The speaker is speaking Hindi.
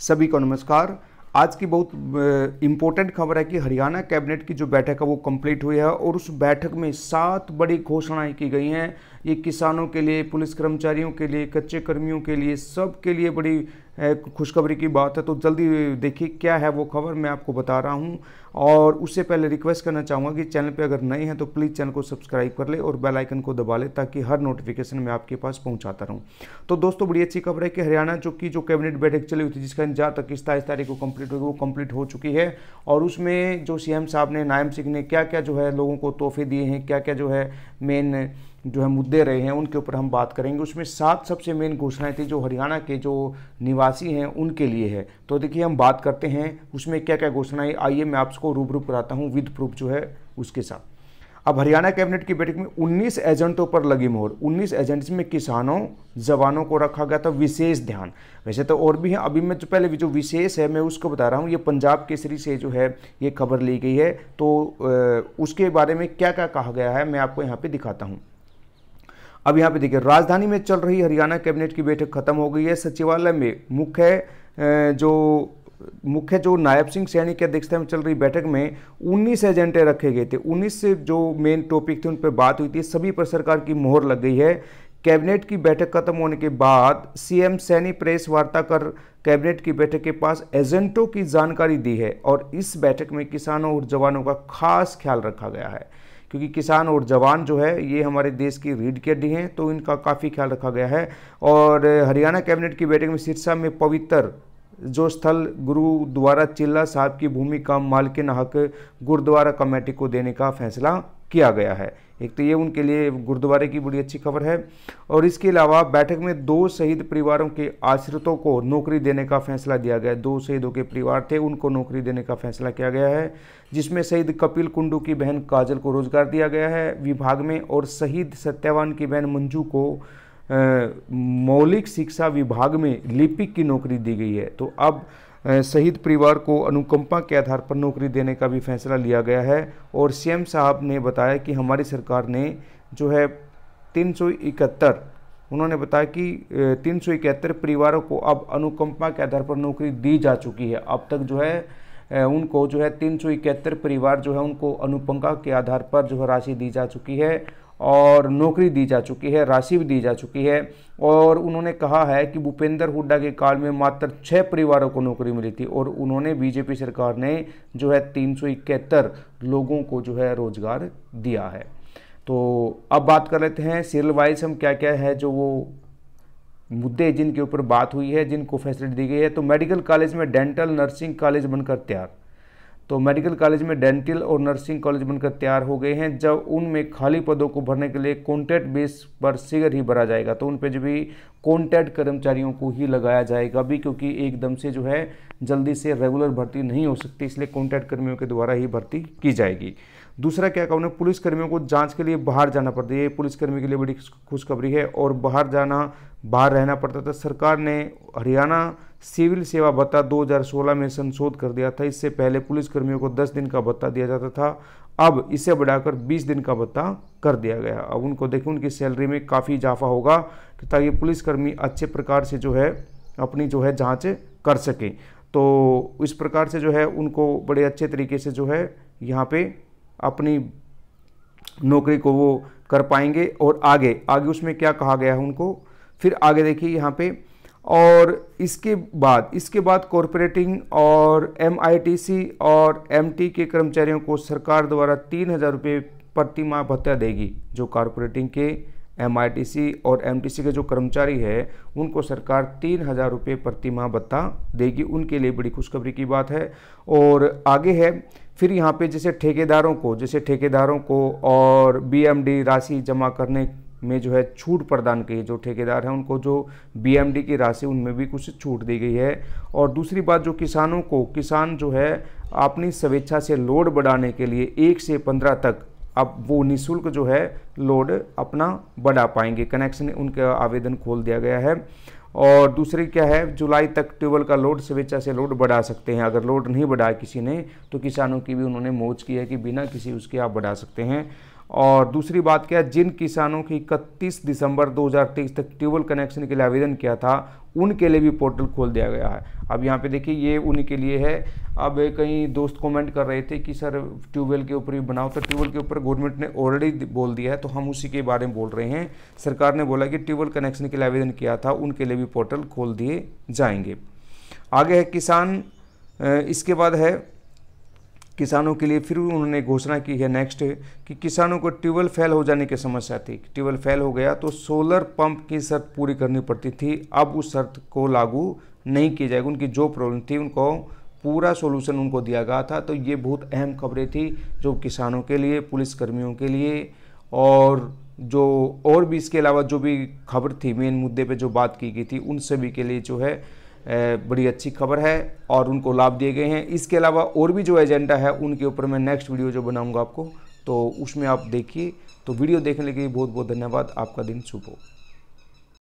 सभी को नमस्कार आज की बहुत इम्पोर्टेंट खबर है कि हरियाणा कैबिनेट की जो बैठक है वो कंप्लीट हुई है और उस बैठक में सात बड़ी घोषणाएं की गई हैं ये किसानों के लिए पुलिस कर्मचारियों के लिए कच्चे कर्मियों के लिए सब के लिए बड़ी खुशखबरी की बात है तो जल्दी देखिए क्या है वो खबर मैं आपको बता रहा हूँ और उससे पहले रिक्वेस्ट करना चाहूँगा कि चैनल पे अगर नए हैं तो प्लीज़ चैनल को सब्सक्राइब कर ले और बेल आइकन को दबा ले ताकि हर नोटिफिकेशन मैं आपके पास पहुँचाता रहूँ तो दोस्तों बड़ी अच्छी खबर है कि हरियाणा जो की जो कैबिनेट बैठक चली हुई थी जिसका इंतजार तक इस तारीख को कम्प्लीट हुई वो कम्प्लीट हो चुकी है और उसमें जो सी साहब ने नायम सिंह ने क्या क्या जो है लोगों को तोहफे दिए हैं क्या क्या जो है मेन जो है मुद्दे रहे हैं उनके ऊपर हम बात करेंगे उसमें सात सबसे मेन घोषणाएं थी जो हरियाणा के जो निवासी हैं उनके लिए है तो देखिए हम बात करते हैं उसमें क्या क्या घोषणाएं आइए मैं आपको रूबरू कराता हूँ विद प्रूफ जो है उसके साथ अब हरियाणा कैबिनेट की बैठक में 19 एजेंटों पर लगी मोहर 19 एजेंट्स में किसानों जवानों को रखा गया था विशेष ध्यान वैसे तो और भी हैं अभी मैं जो पहले जो विशेष है मैं उसको बता रहा हूँ ये पंजाब केसरी से जो है ये खबर ली गई है तो उसके बारे में क्या क्या कहा गया है मैं आपको यहाँ पर दिखाता हूँ अब यहाँ पे देखिए राजधानी में चल रही हरियाणा कैबिनेट की बैठक खत्म हो गई है सचिवालय में मुख्य जो मुख्य जो नायब सिंह सैनी की अध्यक्षता में चल रही बैठक में 19 एजेंडे रखे गए थे 19 से जो मेन टॉपिक थे उन पर बात हुई थी सभी पर सरकार की मोहर लग गई है कैबिनेट की बैठक खत्म होने के बाद सीएम सैनी प्रेस वार्ता कर कैबिनेट की बैठक के पास एजेंटों की जानकारी दी है और इस बैठक में किसानों और जवानों का खास ख्याल रखा गया है क्योंकि किसान और जवान जो है ये हमारे देश की रीढ़ की हड्डी हैं तो इनका काफ़ी ख्याल रखा गया है और हरियाणा कैबिनेट की बैठक में सिरसा में पवित्र जो स्थल गुरुद्वारा चिल्ला साहब की भूमि का मालकिन हक गुरुद्वारा कमेटी को देने का फैसला किया गया है एक तो ये उनके लिए गुरुद्वारे की बड़ी अच्छी खबर है और इसके अलावा बैठक में दो शहीद परिवारों के आश्रितों को नौकरी देने का फैसला दिया गया दो शहीदों के परिवार थे उनको नौकरी देने का फैसला किया गया है जिसमें शहीद कपिल कुंडू की बहन काजल को रोजगार दिया गया है विभाग में और शहीद सत्यावान की बहन मंजू को मौलिक शिक्षा विभाग में लिपिक की नौकरी दी गई है तो अब शहीद परिवार को अनुकंपा के आधार पर नौकरी देने का भी फैसला लिया गया है और सीएम साहब ने बताया कि हमारी सरकार ने जो है तीन उन्होंने बताया कि तीन परिवारों को अब अनुकंपा के आधार पर नौकरी दी जा चुकी है अब तक जो है उनको जो है तीन सौ इकहत्तर परिवार जो है उनको अनुपंखा के आधार पर जो है राशि दी जा चुकी है और नौकरी दी जा चुकी है राशि भी दी जा चुकी है और उन्होंने कहा है कि भूपेंद्र हुड्डा के काल में मात्र छः परिवारों को नौकरी मिली थी और उन्होंने बीजेपी सरकार ने जो है तीन सौ इकहत्तर लोगों को जो है रोजगार दिया है तो अब बात कर लेते हैं सीरियल वाइज हम क्या क्या है जो वो मुद्दे जिनके ऊपर बात हुई है जिनको फैसिलिटी दी गई है तो मेडिकल कॉलेज में डेंटल नर्सिंग कॉलेज बनकर तैयार तो मेडिकल कॉलेज में डेंटल और नर्सिंग कॉलेज बनकर तैयार हो गए हैं जब उनमें खाली पदों को भरने के लिए कॉन्ट्रैक्ट बेस पर सीगर ही भरा जाएगा तो उन पर जो भी कॉन्ट्रैक्ट कर्मचारियों को ही लगाया जाएगा भी क्योंकि एकदम से जो है जल्दी से रेगुलर भर्ती नहीं हो सकती इसलिए कॉन्ट्रैक्ट कर्मियों के द्वारा ही भर्ती की जाएगी दूसरा क्या कहा उन्हें पुलिसकर्मियों को जांच के लिए बाहर जाना पड़ता है ये पुलिसकर्मी के लिए बड़ी खुशखबरी है और बाहर जाना बाहर रहना पड़ता था तो सरकार ने हरियाणा सिविल सेवा भत्ता 2016 में संशोध कर दिया था इससे पहले पुलिसकर्मियों को 10 दिन का भत्ता दिया जाता था अब इसे बढ़ाकर 20 दिन का भत्ता कर दिया गया अब उनको देखो उनकी सैलरी में काफ़ी इजाफा होगा ताकि पुलिसकर्मी अच्छे प्रकार से जो है अपनी जो है जाँच कर सकें तो इस प्रकार से जो है उनको बड़े अच्छे तरीके से जो है यहाँ पे अपनी नौकरी को वो कर पाएंगे और आगे आगे उसमें क्या कहा गया है उनको फिर आगे देखिए यहाँ पे और इसके बाद इसके बाद कॉरपोरेटिंग और एम और एम के कर्मचारियों को सरकार द्वारा तीन हज़ार रुपये प्रति माह भत्ता देगी जो कॉरपोरेटिंग के एम और एम के जो कर्मचारी है उनको सरकार तीन हज़ार रुपये प्रति माह भत्ता देगी उनके लिए बड़ी खुशखबरी की बात है और आगे है फिर यहाँ पे जैसे ठेकेदारों को जैसे ठेकेदारों को और बीएमडी राशि जमा करने में जो है छूट प्रदान की है जो ठेकेदार हैं उनको जो बीएमडी की राशि उनमें भी कुछ छूट दी गई है और दूसरी बात जो किसानों को किसान जो है अपनी स्वेच्छा से लोड बढ़ाने के लिए एक से पंद्रह तक अब वो निशुल्क जो है लोड अपना बढ़ा पाएंगे कनेक्शन उनका आवेदन खोल दिया गया है और दूसरी क्या है जुलाई तक ट्यूबवेल का लोड स्वेच्छा से लोड बढ़ा सकते हैं अगर लोड नहीं बढ़ाया किसी ने तो किसानों की भी उन्होंने मोज की है कि बिना किसी उसके आप बढ़ा सकते हैं और दूसरी बात क्या जिन किसानों की इकतीस दिसंबर 2023 तक ट्यूबवेल कनेक्शन के लिए आवेदन किया था उनके लिए भी पोर्टल खोल दिया गया है अब यहाँ पे देखिए ये उनके लिए है अब कई दोस्त कमेंट कर रहे थे कि सर ट्यूबवेल के ऊपर भी बनाओ तो ट्यूबवेल के ऊपर गवर्नमेंट ने ऑलरेडी बोल दिया है तो हम उसी के बारे में बोल रहे हैं सरकार ने बोला कि ट्यूबवेल कनेक्शन के लिए आवेदन किया था उनके लिए भी पोर्टल खोल दिए जाएंगे आगे है किसान इसके बाद है किसानों के लिए फिर उन्होंने घोषणा की है नेक्स्ट कि किसानों को ट्यूबवेल फेल हो जाने की समस्या थी ट्यूबवेल फेल हो गया तो सोलर पंप की शर्त पूरी करनी पड़ती थी अब उस शर्त को लागू नहीं की जाएगी उनकी जो प्रॉब्लम थी उनको पूरा सोल्यूशन उनको दिया गया था तो ये बहुत अहम खबरें थी जो किसानों के लिए पुलिसकर्मियों के लिए और जो और भी इसके अलावा जो भी खबर थी मेन मुद्दे पर जो बात की गई थी उन सभी के लिए जो है बड़ी अच्छी खबर है और उनको लाभ दिए गए हैं इसके अलावा और भी जो एजेंडा है उनके ऊपर मैं नेक्स्ट वीडियो जो बनाऊंगा आपको तो उसमें आप देखिए तो वीडियो देखने के लिए बहुत बहुत धन्यवाद आपका दिन शुभ हो